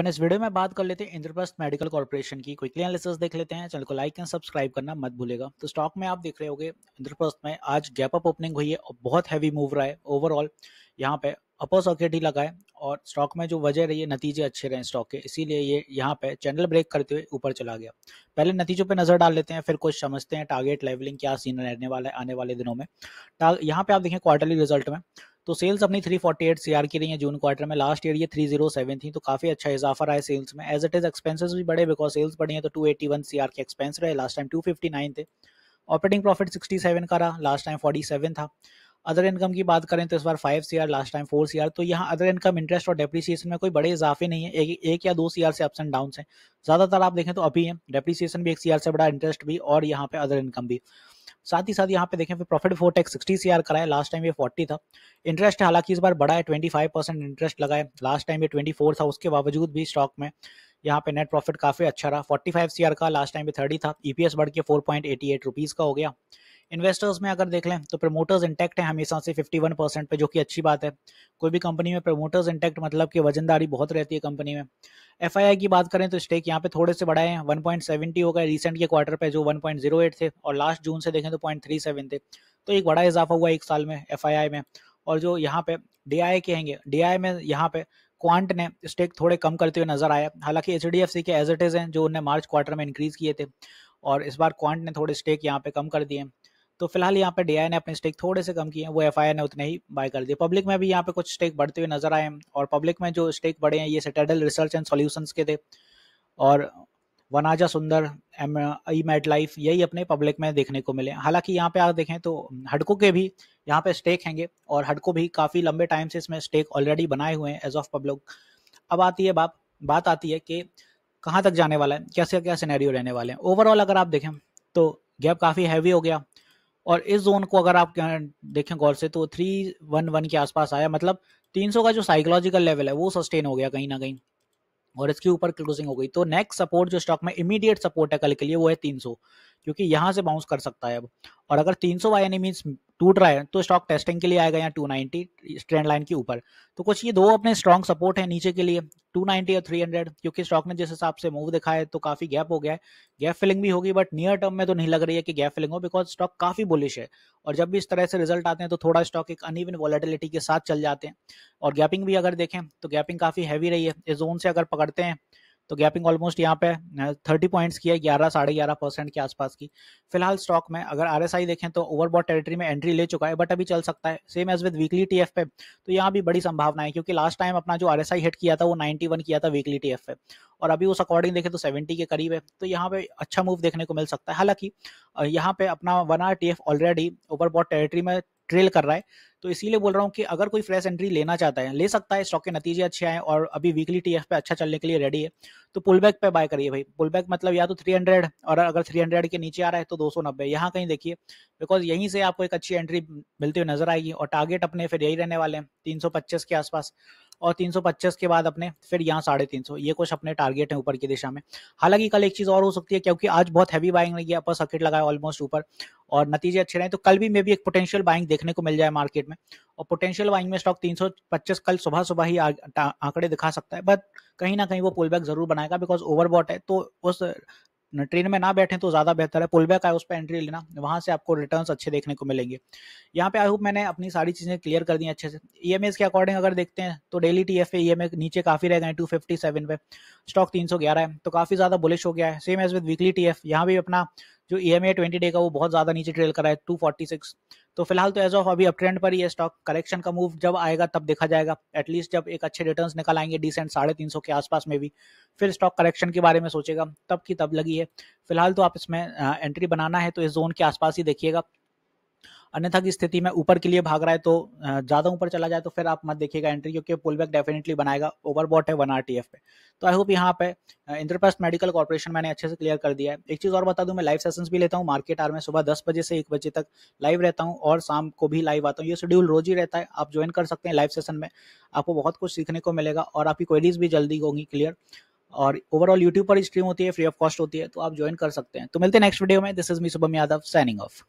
Avon इस video में बात कर लेते हैं इंद्रप्रस्थ मेडिकल कॉर्पोरेशन की क्विकली एनालिसिस देख लेते हैं चैनल को लाइक एंड सब्सक्राइब करना मत भूलेगा तो स्टॉक में आप देख रहे होगे इंद्रप्रस्थ में आज गैप अप ओपनिंग हुई है और बहुत हैवी मूव रहा है ओवरऑल यहाँ पे अपर सर्किट ही लगा है और स्टॉक में जो वजह रही है नतीजे अच्छे रहे स्टॉक के इसीलिए ये यहाँ पे चैनल ब्रेक करते हुए ऊपर चला गया पहले नतीजों पे नजर डाल लेते हैं फिर कुछ समझते हैं टारगेट लेवलिंग क्या सीन रहने वाला है आने वाले दिनों में यहाँ पे आप देखें क्वार्टरली रिजल्ट में तो सेल्स अपनी 348 सीआर की रही है जून क्वार्टर में लास्ट ईयर ये 307 थी तो काफी अच्छा इजाफा रहा है सेल्स में एज इट इज एक्सपेंसेस भी बढ़े बिकॉज सेल्स बढ़ी है तो 281 सीआर के एक्सपेंस रहे लास्ट टाइम 259 थे ऑपरेटिंग प्रॉफिट 67 का रहा लास्ट टाइम 47 था अदर इनकम की बात करें तो इस बार five C last time four C तो यहाँ अदर इनकम इंटरेस्ट और डेप्रिसिएशन में कोई बड़े इजाफे नहीं है एक, एक या दो सी से अप्स एंड डाउन है ज़्यादातर आप देखें तो अभी है डेप्रिसिएशन भी एक सी से बड़ा इंटरेस्ट भी और यहाँ पे अदर इनकम भी साथ ही साथ यहाँ पे देखें फिर profit for tax sixty C R कराए लास्ट टाइम ये फोर्टी था इंटरेस्ट हालांकि इस बार बड़ा है ट्वेंटी फाइव परसेंट इंटरेस्ट लगाए लास्ट टाइम ये ट्वेंटी फोर था उसके बावजूद भी स्टॉक में यहाँ पे नेट प्रॉफिट काफ़ी अच्छा रहा 45 फाइव का लास्ट टाइम भी थर्टी था ईपीएस e बढ़ के four point eighty eight rupees का हो गया इन्वेस्टर्स में अगर देख लें तो प्रमोटर्स इंटैक्ट है हमेशा से 51 परसेंट पे जो कि अच्छी बात है कोई भी कंपनी में प्रमोटर्स इंटैक्ट मतलब कि वजनदारी बहुत रहती है कंपनी में एफ की बात करें तो स्टेक यहाँ पे थोड़े से बढ़ाए हैं 1.70 हो गए रिसेंट के क्वार्टर पे जो 1.08 थे और लास्ट जून से देखें तो पॉइंट थे तो एक बड़ा इजाफा हुआ एक साल में एफ में और जो यहाँ पे डी आई हैंगे डी में यहाँ पे क्वांट ने स्टेक थोड़े कम करते हुए नजर आया हालांकि एच डी के एज इट इज़ हैं जो उन्हें मार्च क्वार्टर में इंक्रीज किए थे और इस बार क्वांट ने थोड़े स्टेक यहाँ पे कम कर दिए तो फिलहाल यहाँ पे डीआई ने अपने स्टेक थोड़े से कम किए हैं वो एफ ने उतने ही बाय कर दिए पब्लिक में भी यहाँ पे कुछ स्टेक बढ़ते हुए नजर आए हैं और पब्लिक में जो स्टेक बढ़े हैं ये सेटेडल रिसर्च एंड सोल्यूशंस के थे और वनाजा सुंदर एम ई मैट लाइफ यही अपने पब्लिक में देखने को मिले हालांकि यहाँ पे आप देखें तो हडको के भी यहाँ पे स्टेक हैंगे और हडको भी काफ़ी लंबे टाइम से इसमें स्टेक ऑलरेडी बनाए हुए हैं एज ऑफ पब्लिक अब आती है बात बात आती है कि कहाँ तक जाने वाला है कैसे क्या सिनेरियो रहने वाले हैं ओवरऑल अगर आप देखें तो गैप काफ़ी हैवी हो गया और इस जोन को अगर आप देखें गौर से तो थ्री वन वन के आसपास आया मतलब 300 का जो साइकोलॉजिकल लेवल है वो सस्टेन हो गया कहीं ना कहीं और इसके ऊपर क्लोजिंग हो गई तो नेक्स्ट सपोर्ट जो स्टॉक में इमीडिएट सपोर्ट है कल के लिए वो है 300 क्योंकि यहाँ से बाउंस कर सकता है अब और अगर 300 सौ बाई एनी मीन टूट रहा है तो स्टॉक टेस्टिंग के लिए आएगा यहाँ 290 ट्रेंड लाइन के ऊपर तो कुछ ये दो अपने स्ट्रॉन्ग सपोर्ट है नीचे के लिए 290 और 300 क्योंकि स्टॉक ने जिस हिसाब से मूव दिखाया है तो काफी गैप हो गया है गैप फिलिंग भी होगी बट नियर टर्म में तो नहीं लग रही है कि गैप फिलिंग हो बिकॉज स्टॉक काफी बुलिश है और जब भी इस तरह से रिजल्ट आते हैं तो थोड़ा स्टॉक एक अनइवन वॉलेटिलिटी के साथ चल जाते हैं और गैपिंग भी अगर देखें तो गैपिंग काफी हैवी रही है इस जोन से अगर पकड़ते हैं तो गैपिंग ऑलमोस्ट यहाँ पे थर्टी पॉइंट्स की है ग्यारह साढ़े ग्यारह परसेंट के आसपास की फिलहाल स्टॉक में अगर आर देखें तो ओवरबॉड टेरिटरी में एंट्री ले चुका है बट अभी चल सकता है same as with weekly T पे तो यहाँ भी बड़ी संभावना है क्योंकि लास्ट टाइम अपना जो आर हिट किया था वो नाइन्टी किया था वीकली टी पे और अभी उस अकॉर्डिंग देखें तो सेवेंटी के करीब है तो यहाँ पे अच्छा मूव देखने को मिल सकता है हालांकि यहाँ पे अपना one R T already overbought territory में ट्रेल कर रहा है तो इसीलिए बोल रहा हूँ कि अगर कोई फ्रेश एंट्री लेना चाहता है ले सकता है स्टॉक के नतीजे अच्छे आए और अभी वीकली टी पे अच्छा चलने के लिए रेडी है तो पुल बैक पे बाय करिए भाई पुल बैक मतलब या तो 300 और अगर 300 के नीचे आ रहा है तो 290 सौ नब्बे यहाँ कहीं देखिए बिकॉज यहीं से आपको एक अच्छी एंट्री मिलती हुई नजर आएगी और टारगेट अपने फिर यही रहने वाले हैं तीन के आसपास और तीन के बाद अपने फिर यहाँ साढ़े तीन सौ ये कुछ अपने टारगेट है ऊपर की दिशा में हालांकि कल एक चीज और हो सकती है क्योंकि आज बहुत हैवी बाइंग रही है अपर सर्किट लगाया ऑलमोस्ट ऊपर और नतीजे अच्छे रहे तो कल भी मे भी एक पोटेंशियल बाइंग देखने को मिल जाए मार्केट में और पोटेंशियल बाइंग में स्टॉक 325 कल सुबह सुबह ही आंकड़े दिखा सकता है बट कहीं ना कहीं वो पुल बैक जरूर बनाएगा बिकॉज ओवरबॉट है तो उस ट्रेन में ना बैठे तो ज़्यादा बेहतर है पुल बैक आए उस पर एंट्री लेना वहां से आपको रिटर्न अच्छे देखने को मिलेंगे यहाँ पे आई होप मैंने अपनी सारी चीज़ें क्लियर कर दी अच्छे से ई e के अकॉर्डिंग अगर देखते हैं तो डेली टी एफ ई नीचे काफ़ी रह गए टू फिफ्टी सेवन पे स्टॉक तीन सौ ग्यारह है तो काफ़ी ज़्यादा बुलिश हो गया है same as with weekly T F यहाँ भी अपना जो E M A twenty day का वो बहुत ज़्यादा नीचे ट्रेल करा है टू फोर्टी सिक्स तो फिलहाल तो एज ऑफ अभी अब ट्रेंड पर ये स्टॉक करेक्शन का मूव जब आएगा तब देखा जाएगा एटलीस्ट जब एक अच्छे रिटर्न निकल आएंगे डिसेंट साढ़े तीन सौ के आसपास में भी फिर स्टॉक करेक्शन के बारे में सोचेगा तब की तब लगी है फिलहाल तो आप इसमें एंट्री बनाना है तो इस जोन के आसपास ही देखिएगा अन्यथा की स्थिति में ऊपर के लिए भाग रहा है तो ज़्यादा ऊपर चला जाए तो फिर आप मत देखिएगा एंट्री क्योंकि पुल बैक डेफिनेटली बनाएगा ओवरबॉट है वन आर पे तो आई होप यहाँ पे इंद्रप्रस्थ मेडिकल कॉर्पोरेशन मैंने अच्छे से क्लियर कर दिया है एक चीज़ और बता दूं मैं लाइव सेशंस भी लेता हूँ मार्केट आर में सुबह दस बजे से एक बजे तक लाइव रहता हूँ और शाम को भी लाइव आता हूँ ये शेड्यूल रोज ही रहता है आप ज्वाइन कर सकते हैं लाइव सेशन में आपको बहुत कुछ सीखने को मिलेगा और आपकी क्वेरीज भी जल्दी होंगी क्लियर और ओवरऑल यूट्यूब पर स्ट्रीम होती है फ्री ऑफ कॉस्ट होती है तो आप ज्वाइन कर सकते हैं तो मिलते हैं नेक्स्ट वीडियो में this is me Shubham Yadav signing of